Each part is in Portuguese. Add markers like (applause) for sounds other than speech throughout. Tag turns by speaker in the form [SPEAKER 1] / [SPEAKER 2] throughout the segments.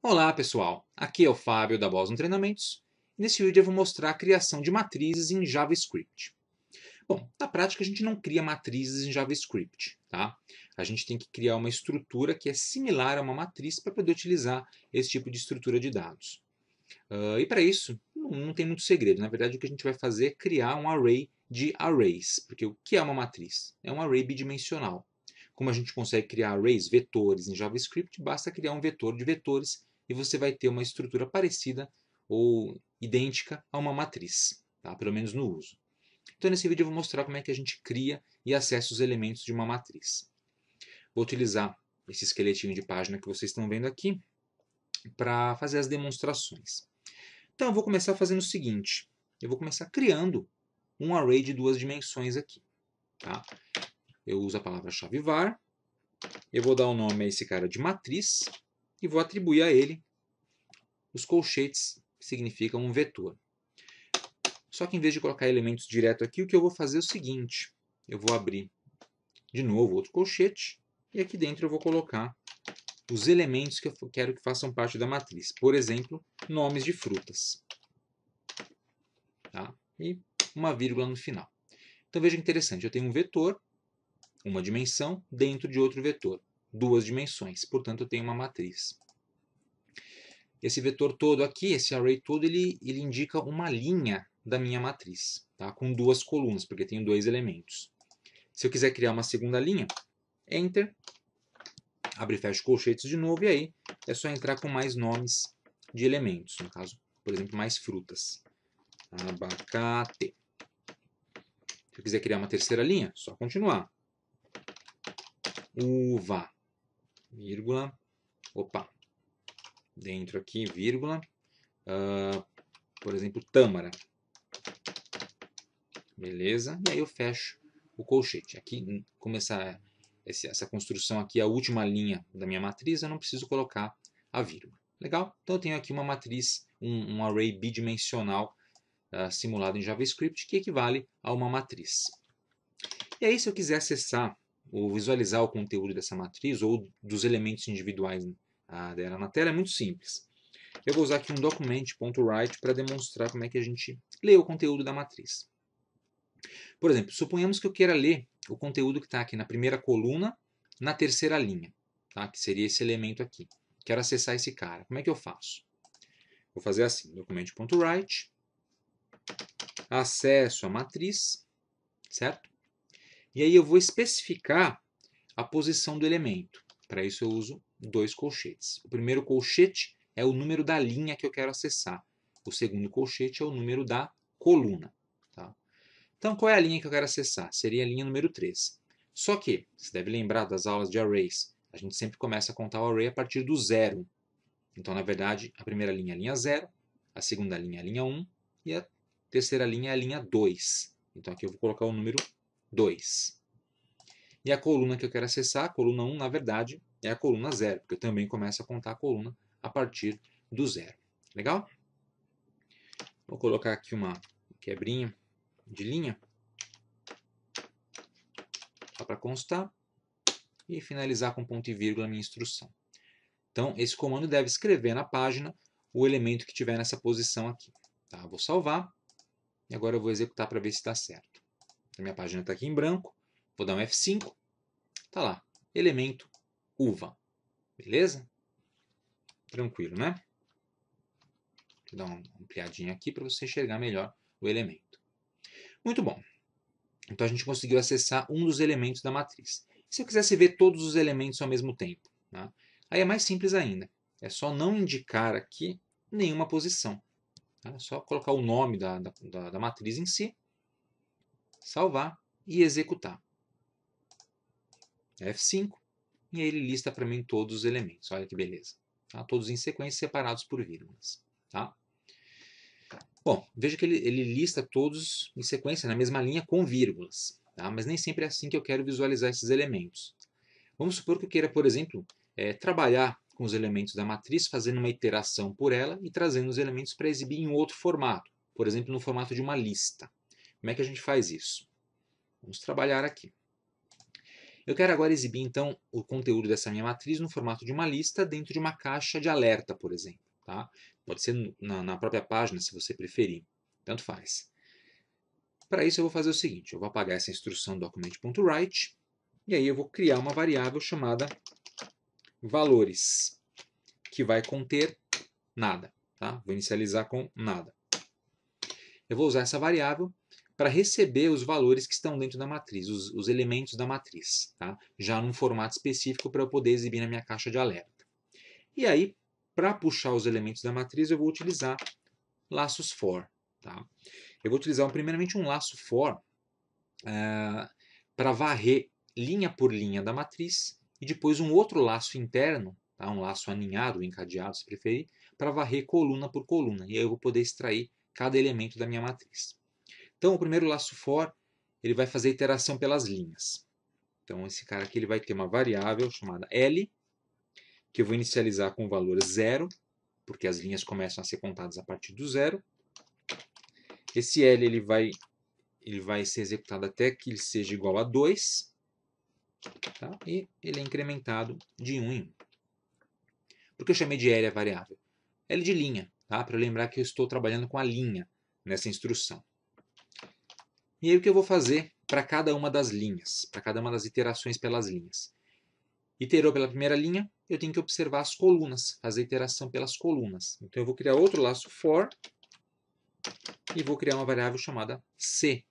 [SPEAKER 1] Olá pessoal, aqui é o Fábio da Boston Treinamentos e nesse vídeo eu vou mostrar a criação de matrizes em JavaScript. Bom, na prática a gente não cria matrizes em JavaScript, tá? A gente tem que criar uma estrutura que é similar a uma matriz para poder utilizar esse tipo de estrutura de dados. Uh, e para isso, não, não tem muito segredo. Na verdade, o que a gente vai fazer é criar um array de arrays, porque o que é uma matriz? É um array bidimensional. Como a gente consegue criar arrays, vetores em JavaScript, basta criar um vetor de vetores e você vai ter uma estrutura parecida ou idêntica a uma matriz, tá? pelo menos no uso. Então, nesse vídeo eu vou mostrar como é que a gente cria e acessa os elementos de uma matriz. Vou utilizar esse esqueletinho de página que vocês estão vendo aqui para fazer as demonstrações. Então, eu vou começar fazendo o seguinte. Eu vou começar criando um array de duas dimensões aqui. Tá? Eu uso a palavra-chave var. Eu vou dar o um nome a esse cara de matriz e vou atribuir a ele os colchetes, que significam um vetor. Só que em vez de colocar elementos direto aqui, o que eu vou fazer é o seguinte. Eu vou abrir de novo outro colchete e aqui dentro eu vou colocar os elementos que eu quero que façam parte da matriz. Por exemplo, nomes de frutas. Tá? E uma vírgula no final. Então veja que interessante, eu tenho um vetor, uma dimensão, dentro de outro vetor duas dimensões, portanto eu tenho uma matriz. Esse vetor todo aqui, esse array todo, ele, ele indica uma linha da minha matriz, tá? com duas colunas, porque tem dois elementos. Se eu quiser criar uma segunda linha, enter, abre e fecha colchetes de novo, e aí é só entrar com mais nomes de elementos, no caso, por exemplo, mais frutas. Abacate. Se eu quiser criar uma terceira linha, só continuar. Uva vírgula, opa, dentro aqui, vírgula, uh, por exemplo, tâmara. Beleza? E aí eu fecho o colchete. Aqui, como essa, construção aqui é a última linha da minha matriz, eu não preciso colocar a vírgula. Legal? Então eu tenho aqui uma matriz, um, um array bidimensional uh, simulado em JavaScript que equivale a uma matriz. E aí se eu quiser acessar o visualizar o conteúdo dessa matriz ou dos elementos individuais ah, dela na tela é muito simples. Eu vou usar aqui um document.write para demonstrar como é que a gente lê o conteúdo da matriz. Por exemplo, suponhamos que eu queira ler o conteúdo que está aqui na primeira coluna, na terceira linha, tá? que seria esse elemento aqui. Quero acessar esse cara. Como é que eu faço? Vou fazer assim, documento.write, acesso a matriz, certo? E aí eu vou especificar a posição do elemento. Para isso eu uso dois colchetes. O primeiro colchete é o número da linha que eu quero acessar. O segundo colchete é o número da coluna. Tá? Então, qual é a linha que eu quero acessar? Seria a linha número 3. Só que, você deve lembrar das aulas de arrays, a gente sempre começa a contar o array a partir do zero. Então, na verdade, a primeira linha é a linha 0, a segunda linha é a linha 1 um, e a terceira linha é a linha 2. Então, aqui eu vou colocar o número 2. E a coluna que eu quero acessar, a coluna 1, na verdade, é a coluna 0, porque eu também começo a contar a coluna a partir do zero. Legal? Vou colocar aqui uma quebrinha de linha, só para constar, e finalizar com ponto e vírgula a minha instrução. Então, esse comando deve escrever na página o elemento que tiver nessa posição aqui. Tá? Vou salvar, e agora eu vou executar para ver se está certo. A minha página está aqui em branco. Vou dar um F5. Tá lá. Elemento uva. Beleza? Tranquilo, né? Vou dar uma ampliadinha aqui para você enxergar melhor o elemento. Muito bom. Então a gente conseguiu acessar um dos elementos da matriz. Se eu quisesse ver todos os elementos ao mesmo tempo, né? aí é mais simples ainda. É só não indicar aqui nenhuma posição. Né? É só colocar o nome da, da, da, matriz em si salvar e executar. F5, e ele lista para mim todos os elementos. Olha que beleza. Tá? Todos em sequência, separados por vírgulas. Tá? Bom, veja que ele, ele lista todos em sequência, na mesma linha, com vírgulas. Tá? Mas nem sempre é assim que eu quero visualizar esses elementos. Vamos supor que eu queira, por exemplo, é, trabalhar com os elementos da matriz, fazendo uma iteração por ela e trazendo os elementos para exibir em outro formato. Por exemplo, no formato de uma lista. Como é que a gente faz isso? Vamos trabalhar aqui. Eu quero agora exibir então o conteúdo dessa minha matriz no formato de uma lista dentro de uma caixa de alerta, por exemplo. Tá? Pode ser na, na própria página, se você preferir. Tanto faz. Para isso eu vou fazer o seguinte, eu vou apagar essa instrução document.write e aí eu vou criar uma variável chamada valores, que vai conter nada. Tá? Vou inicializar com nada. Eu vou usar essa variável para receber os valores que estão dentro da matriz, os, os elementos da matriz, tá? já num formato específico para eu poder exibir na minha caixa de alerta. E aí, para puxar os elementos da matriz, eu vou utilizar laços for. Tá? Eu vou utilizar primeiramente um laço for uh, eh, para varrer linha por linha da matriz e depois um outro laço interno, tá? um laço aninhado, encadeado, se preferir, para varrer coluna por coluna. E aí eu vou poder extrair cada elemento da minha matriz. Então, o primeiro laço for ele vai fazer a iteração pelas linhas. Então, esse cara aqui ele vai ter uma variável chamada L, que eu vou inicializar com o valor zero, porque as linhas começam a ser contadas a partir do zero. Esse L ele vai, ele vai ser executado até que ele seja igual a 2, tá? e ele é incrementado de 1 um em 1. Um. Por que eu chamei de L a variável? L de linha, tá? para lembrar que eu estou trabalhando com a linha nessa instrução. E aí o que eu vou fazer para cada uma das linhas, para cada uma das iterações pelas linhas? Iterou pela primeira linha, eu tenho que observar as colunas, fazer a iteração pelas colunas. Então eu vou criar outro laço for e vou criar uma variável chamada C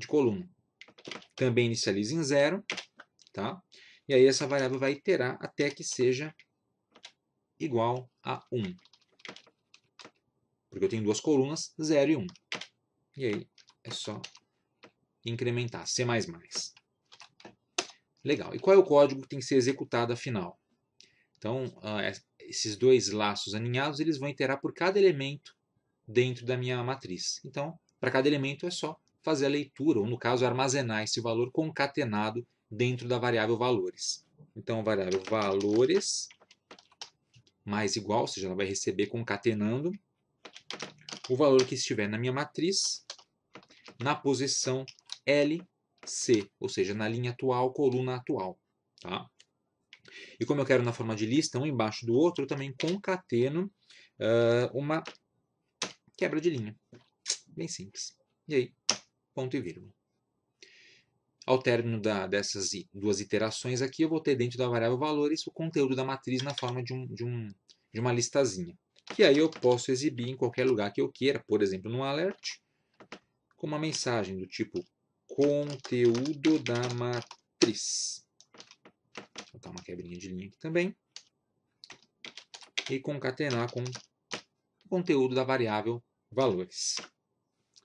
[SPEAKER 1] de coluna. Também inicialize em zero, tá? E aí essa variável vai iterar até que seja igual a 1. Porque eu tenho duas colunas, 0 e 1. E aí é só incrementar, C++. Legal. E qual é o código que tem que ser executado afinal? Então, uh, esses dois laços aninhados, eles vão interar por cada elemento dentro da minha matriz. Então, para cada elemento é só fazer a leitura, ou no caso, armazenar esse valor concatenado dentro da variável valores. Então, a variável valores mais igual, ou seja, ela vai receber concatenando o valor que estiver na minha matriz na posição LC, ou seja, na linha atual, coluna atual. Tá? E como eu quero na forma de lista, um embaixo do outro, eu também concateno uh, uma quebra de linha. Bem simples. E aí, ponto e vírgula. Ao término da, dessas duas iterações aqui, eu vou ter dentro da variável valores o conteúdo da matriz na forma de, um, de, um, de uma listazinha. Que aí eu posso exibir em qualquer lugar que eu queira, por exemplo, no alert, com uma mensagem do tipo conteúdo da matriz. Vou botar uma quebrinha de linha aqui também. E concatenar com o conteúdo da variável valores.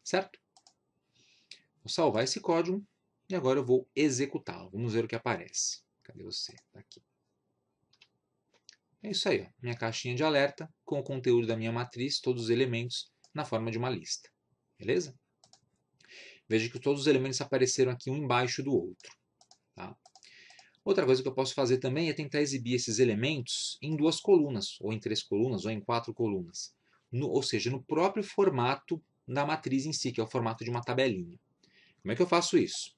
[SPEAKER 1] Certo? Vou salvar esse código e agora eu vou executá-lo. Vamos ver o que aparece. Cadê você? Tá aqui. É isso aí, ó. minha caixinha de alerta com o conteúdo da minha matriz, todos os elementos, na forma de uma lista. Beleza? Veja que todos os elementos apareceram aqui um embaixo do outro. Tá? Outra coisa que eu posso fazer também é tentar exibir esses elementos em duas colunas, ou em três colunas, ou em quatro colunas. No, ou seja, no próprio formato da matriz em si, que é o formato de uma tabelinha. Como é que eu faço isso?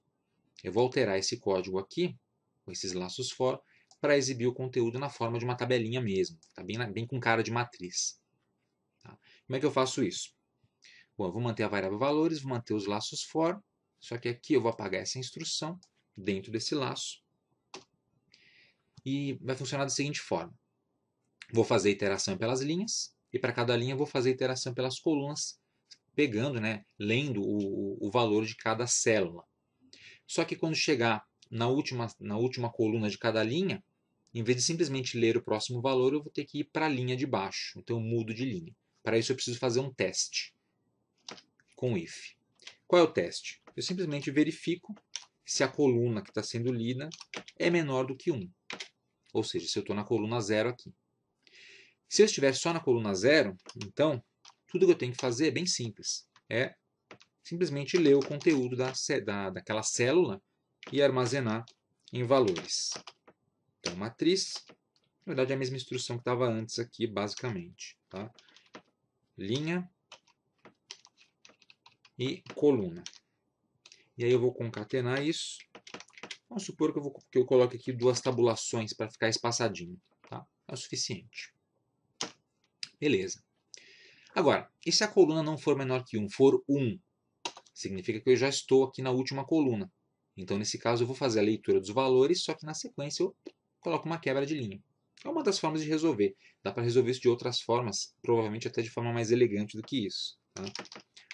[SPEAKER 1] Eu vou alterar esse código aqui, com esses laços for, para exibir o conteúdo na forma de uma tabelinha mesmo. Está bem, bem com cara de matriz. Tá? Como é que eu faço isso? Bom, eu vou manter a variável valores, vou manter os laços for, só que aqui eu vou apagar essa instrução dentro desse laço. E vai funcionar da seguinte forma. Vou fazer iteração pelas linhas, e para cada linha vou fazer iteração pelas colunas, pegando, né, lendo o, o valor de cada célula. Só que quando chegar na última, na última coluna de cada linha, em vez de simplesmente ler o próximo valor, eu vou ter que ir para a linha de baixo. Então eu mudo de linha. Para isso eu preciso fazer um teste com if. Qual é o teste? Eu simplesmente verifico se a coluna que está sendo lida é menor do que 1. Ou seja, se eu estou na coluna 0 aqui. Se eu estiver só na coluna 0, então, tudo que eu tenho que fazer é bem simples. É simplesmente ler o conteúdo da, da, daquela célula e armazenar em valores. Então, matriz, na verdade, é a mesma instrução que estava antes aqui, basicamente. Tá? Linha, e coluna. E aí eu vou concatenar isso. Vamos supor que eu, vou, que eu coloque aqui duas tabulações para ficar espaçadinho. Tá? É o suficiente. Beleza. Agora, e se a coluna não for menor que 1, for 1, significa que eu já estou aqui na última coluna. Então, nesse caso, eu vou fazer a leitura dos valores, só que na sequência eu coloco uma quebra de linha. É uma das formas de resolver. Dá para resolver isso de outras formas, provavelmente até de forma mais elegante do que isso. Tá?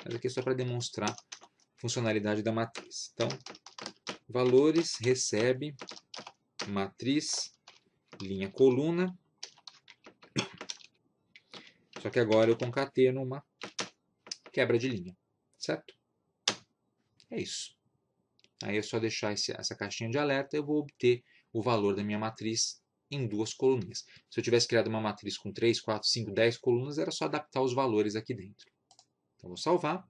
[SPEAKER 1] Mas aqui é só para demonstrar a funcionalidade da matriz. Então, valores recebe matriz linha coluna. Só que agora eu concateno uma quebra de linha, certo? É isso. Aí é só deixar esse, essa caixinha de alerta, eu vou obter o valor da minha matriz em duas colunas. Se eu tivesse criado uma matriz com 3, 4, 5, 10 colunas, era só adaptar os valores aqui dentro. Então, vou salvar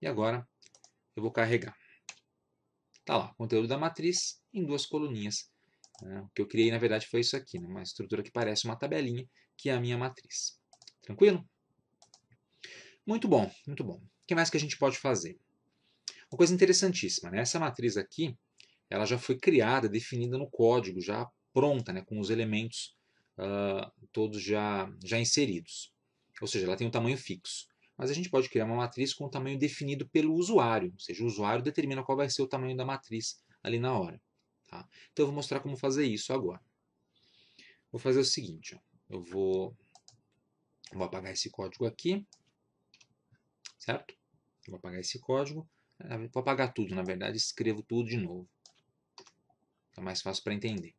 [SPEAKER 1] e agora eu vou carregar. Tá lá, conteúdo da matriz em duas coluninhas. Né? O que eu criei, na verdade, foi isso aqui, né? uma estrutura que parece uma tabelinha, que é a minha matriz. Tranquilo? Muito bom, muito bom. O que mais que a gente pode fazer? Uma coisa interessantíssima, né? essa matriz aqui, ela já foi criada, definida no código, já pronta, né? com os elementos uh, todos já, já inseridos. Ou seja, ela tem um tamanho fixo mas a gente pode criar uma matriz com o um tamanho definido pelo usuário, ou seja, o usuário determina qual vai ser o tamanho da matriz ali na hora. Tá? Então eu vou mostrar como fazer isso agora. Vou fazer o seguinte, ó. eu vou, vou apagar esse código aqui, certo? Vou apagar esse código, é, vou apagar tudo, na verdade escrevo tudo de novo. é mais fácil para entender.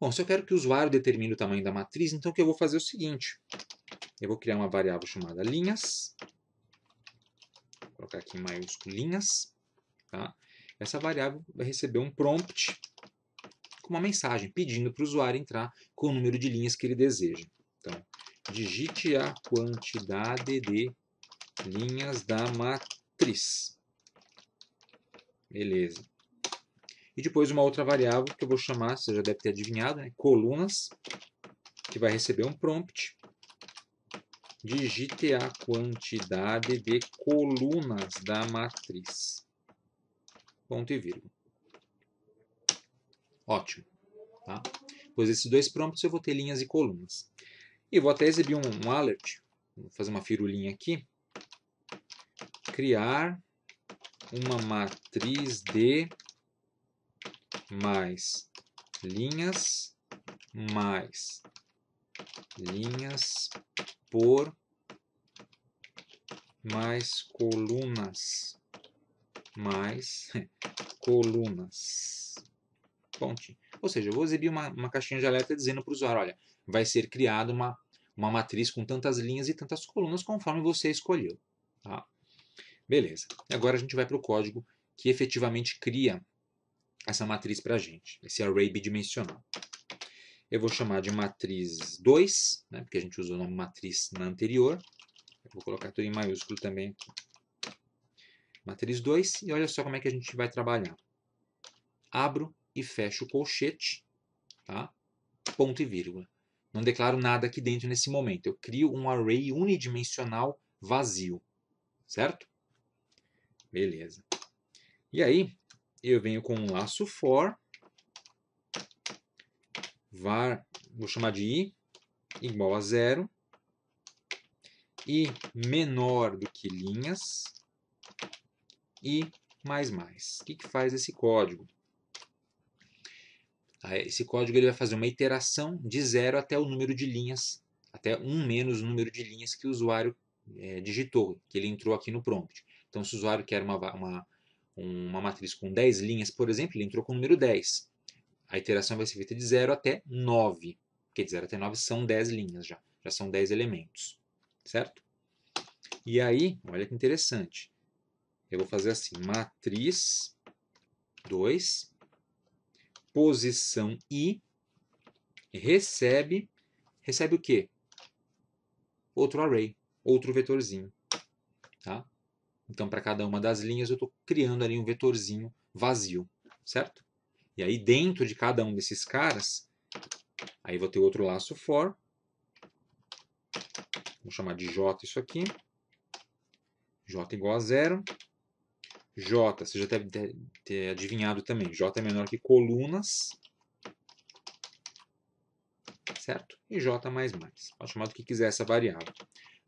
[SPEAKER 1] Bom, se eu quero que o usuário determine o tamanho da matriz, então o que eu vou fazer é o seguinte. Eu vou criar uma variável chamada linhas. Vou colocar aqui em maiúsculo linhas. Tá? Essa variável vai receber um prompt com uma mensagem pedindo para o usuário entrar com o número de linhas que ele deseja. Então, digite a quantidade de linhas da matriz. Beleza. E depois uma outra variável que eu vou chamar, você já deve ter adivinhado, né? colunas, que vai receber um prompt digite a quantidade de colunas da matriz. Ponto e vírgula. Ótimo. Tá? Pois esses dois prompts eu vou ter linhas e colunas. E vou até exibir um, um alert, vou fazer uma firulinha aqui. Criar uma matriz de mais linhas mais linhas por mais colunas, mais (laughs) colunas, pontinho. Ou seja, eu vou exibir uma, uma caixinha de alerta dizendo para o usuário, olha, vai ser criada uma, uma matriz com tantas linhas e tantas colunas conforme você escolheu. Tá? Beleza. Agora a gente vai para o código que efetivamente cria essa matriz para a gente, esse array bidimensional eu vou chamar de matriz 2, né, porque a gente usou o nome matriz na anterior. Eu vou colocar tudo em maiúsculo também. Matriz 2, e olha só como é que a gente vai trabalhar. Abro e fecho o colchete, tá? ponto e vírgula. Não declaro nada aqui dentro nesse momento. Eu crio um array unidimensional vazio, certo? Beleza. E aí, eu venho com um laço for, var, vou chamar de i, igual a zero, i menor do que linhas, e mais mais. O que, que faz esse código? Ah, esse código ele vai fazer uma iteração de zero até o número de linhas, até um menos o número de linhas que o usuário é, digitou, que ele entrou aqui no prompt. Então, se o usuário quer uma, uma, uma matriz com 10 linhas, por exemplo, ele entrou com o número 10 a iteração vai ser feita de 0 até 9, porque de 0 até 9 são 10 linhas já, já são 10 elementos, certo? E aí, olha que interessante, eu vou fazer assim, matriz 2, posição i, recebe, recebe o quê? Outro array, outro vetorzinho, tá? Então, para cada uma das linhas, eu estou criando ali um vetorzinho vazio, certo? E aí dentro de cada um desses caras, aí vou ter outro laço for. Vou chamar de J isso aqui. J igual a zero. J, você já deve ter adivinhado também. J é menor que colunas. Certo? E J mais mais. Pode chamar do que quiser essa variável.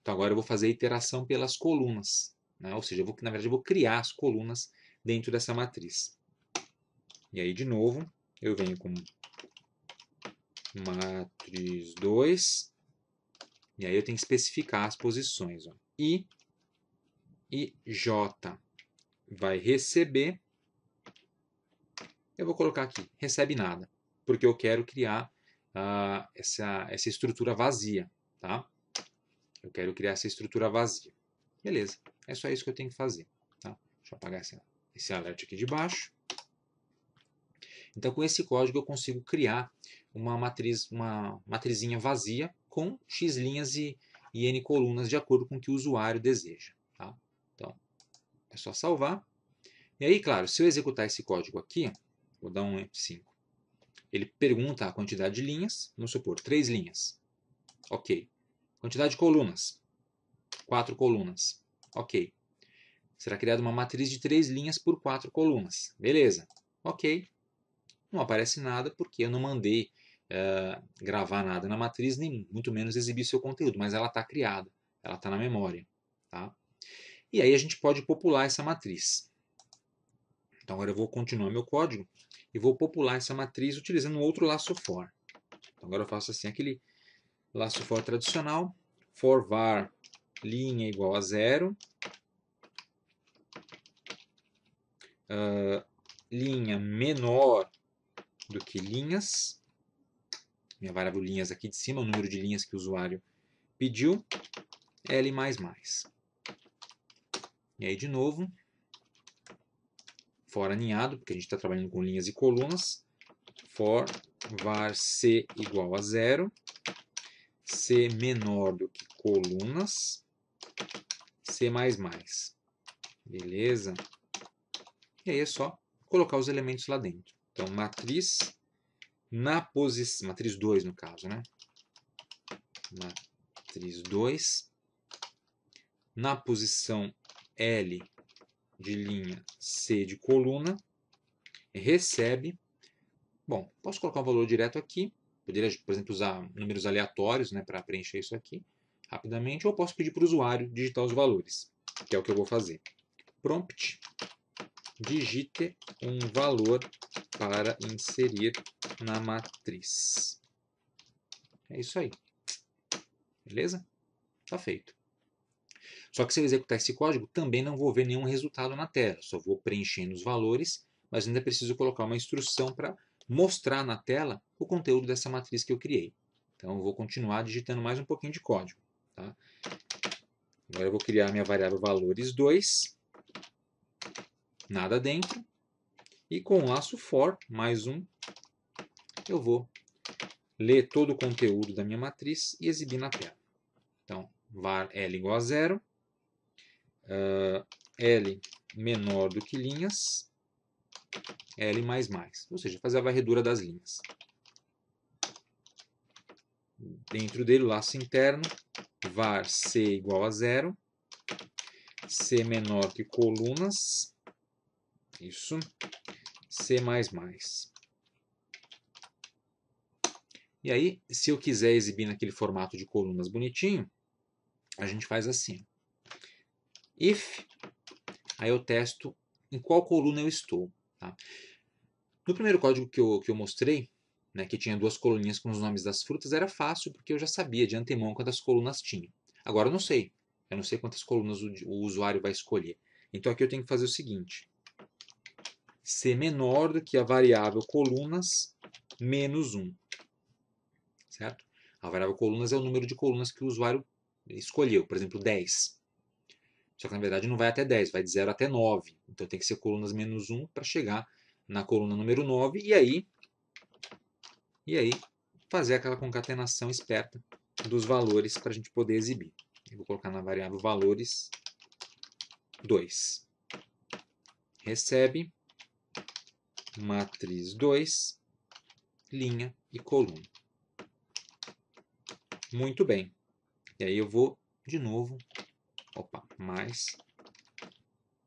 [SPEAKER 1] Então agora eu vou fazer a iteração pelas colunas. Né? Ou seja, eu vou, na verdade eu vou criar as colunas dentro dessa matriz. E aí, de novo, eu venho com matriz 2. E aí eu tenho que especificar as posições. Ó. I e J vai receber. Eu vou colocar aqui, recebe nada, porque eu quero criar uh, essa, essa estrutura vazia. Tá? Eu quero criar essa estrutura vazia. Beleza, é só isso que eu tenho que fazer. Tá? Deixa eu apagar esse, esse alerta aqui de baixo. Então, com esse código, eu consigo criar uma matriz, uma matrizinha vazia com x linhas e, e n colunas de acordo com o que o usuário deseja. Tá? Então, é só salvar. E aí, claro, se eu executar esse código aqui, vou dar um F5, ele pergunta a quantidade de linhas, vamos supor, três linhas. Ok. Quantidade de colunas, quatro colunas. Ok. Será criada uma matriz de três linhas por quatro colunas. Beleza. Ok não aparece nada porque eu não mandei uh, gravar nada na matriz, nem muito menos exibir seu conteúdo, mas ela está criada, ela está na memória. Tá? E aí a gente pode popular essa matriz. Então agora eu vou continuar meu código e vou popular essa matriz utilizando outro laço for. Então agora eu faço assim, aquele laço for tradicional, for var linha é igual a zero, uh, linha menor do que linhas. Minha variável linhas aqui de cima, o número de linhas que o usuário pediu, L++. E aí, de novo, for aninhado, porque a gente está trabalhando com linhas e colunas, for var c igual a zero, c menor do que colunas, c++. Beleza? E aí é só colocar os elementos lá dentro. Então, matriz na posição. Matriz 2, no caso, né? Matriz 2. Na posição L de linha C de coluna, recebe. Bom, posso colocar um valor direto aqui. Poderia, por exemplo, usar números aleatórios né, para preencher isso aqui rapidamente, ou posso pedir para o usuário digitar os valores, que é o que eu vou fazer. Prompt digite um valor para inserir na matriz. É isso aí. Beleza? Tá feito. Só que se eu executar esse código, também não vou ver nenhum resultado na tela. Só vou preenchendo os valores, mas ainda preciso colocar uma instrução para mostrar na tela o conteúdo dessa matriz que eu criei. Então eu vou continuar digitando mais um pouquinho de código. Tá? Agora eu vou criar minha variável valores2 nada dentro. E com o laço for, mais um, eu vou ler todo o conteúdo da minha matriz e exibir na tela. Então, var L igual a zero, uh, L menor do que linhas, L++, mais mais ou seja, fazer a varredura das linhas. Dentro dele, o laço interno, var C igual a zero, C menor que colunas, isso. C++. E aí, se eu quiser exibir naquele formato de colunas bonitinho, a gente faz assim. If, aí eu testo em qual coluna eu estou. Tá? No primeiro código que eu, que eu mostrei, né, que tinha duas coluninhas com os nomes das frutas, era fácil, porque eu já sabia de antemão quantas colunas tinha. Agora eu não sei. Eu não sei quantas colunas o, o usuário vai escolher. Então aqui eu tenho que fazer o seguinte ser menor do que a variável colunas menos 1. Certo? A variável colunas é o número de colunas que o usuário escolheu, por exemplo, 10. Só que na verdade não vai até 10, vai de 0 até 9. Então tem que ser colunas menos 1 para chegar na coluna número 9 e aí, e aí fazer aquela concatenação esperta dos valores para a gente poder exibir. Eu vou colocar na variável valores 2. Recebe matriz 2, linha e coluna. Muito bem. E aí eu vou de novo, opa, mais,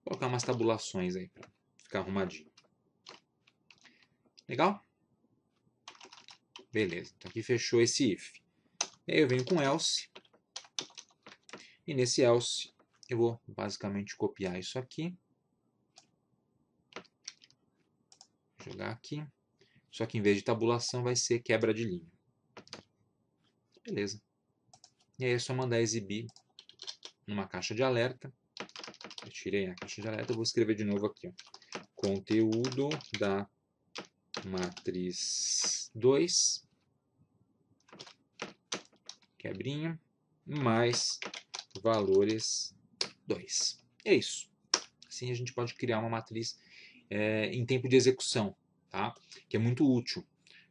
[SPEAKER 1] colocar umas tabulações aí para ficar arrumadinho. Legal? Beleza, então aqui fechou esse if. E aí eu venho com else, e nesse else eu vou basicamente copiar isso aqui jogar aqui. Só que em vez de tabulação vai ser quebra de linha. Beleza. E aí é só mandar exibir numa caixa de alerta. Eu tirei a caixa de alerta, vou escrever de novo aqui. Ó. Conteúdo da matriz 2, quebrinha, mais valores 2. É isso. Assim a gente pode criar uma matriz é, em tempo de execução, tá? que é muito útil.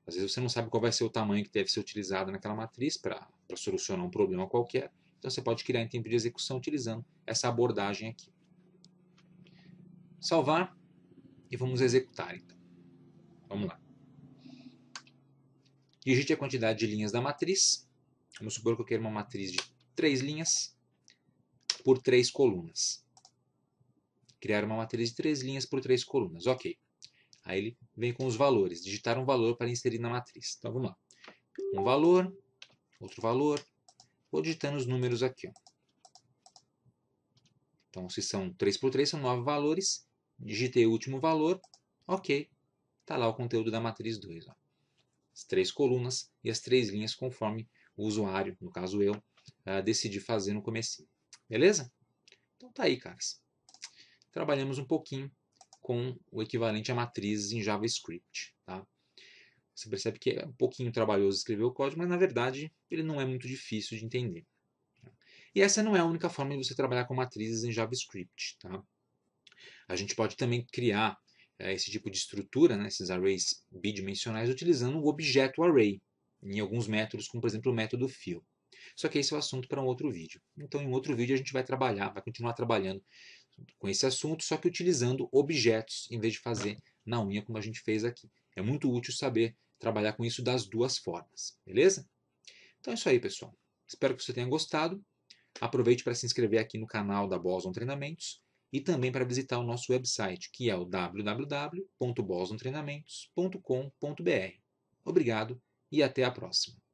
[SPEAKER 1] Às vezes você não sabe qual vai ser o tamanho que deve ser utilizado naquela matriz para solucionar um problema qualquer, então você pode criar em tempo de execução utilizando essa abordagem aqui. Salvar e vamos executar então. Vamos lá. Digite a quantidade de linhas da matriz. Vamos supor que eu quero uma matriz de três linhas por três colunas criar uma matriz de três linhas por três colunas. Ok. Aí ele vem com os valores, digitar um valor para inserir na matriz. Então vamos lá. Um valor, outro valor, vou digitando os números aqui. Ó. Então se são 3 por 3, são 9 valores, digitei o último valor, ok. Está lá o conteúdo da matriz 2. Ó. As três colunas e as três linhas conforme o usuário, no caso eu, uh, decidi fazer no começo. Beleza? Então tá aí, caras trabalhamos um pouquinho com o equivalente a matrizes em JavaScript. Tá? Você percebe que é um pouquinho trabalhoso escrever o código, mas na verdade ele não é muito difícil de entender. Tá? E essa não é a única forma de você trabalhar com matrizes em JavaScript. Tá? A gente pode também criar é, esse tipo de estrutura, né, esses arrays bidimensionais, utilizando o objeto array, em alguns métodos, como por exemplo o método fill. Só que esse é o assunto para um outro vídeo. Então, em outro vídeo, a gente vai trabalhar, vai continuar trabalhando com esse assunto, só que utilizando objetos em vez de fazer na unha como a gente fez aqui. É muito útil saber trabalhar com isso das duas formas, beleza? Então é isso aí, pessoal. Espero que você tenha gostado. Aproveite para se inscrever aqui no canal da Boson Treinamentos e também para visitar o nosso website, que é o www.bosontreinamentos.com.br. Obrigado e até a próxima.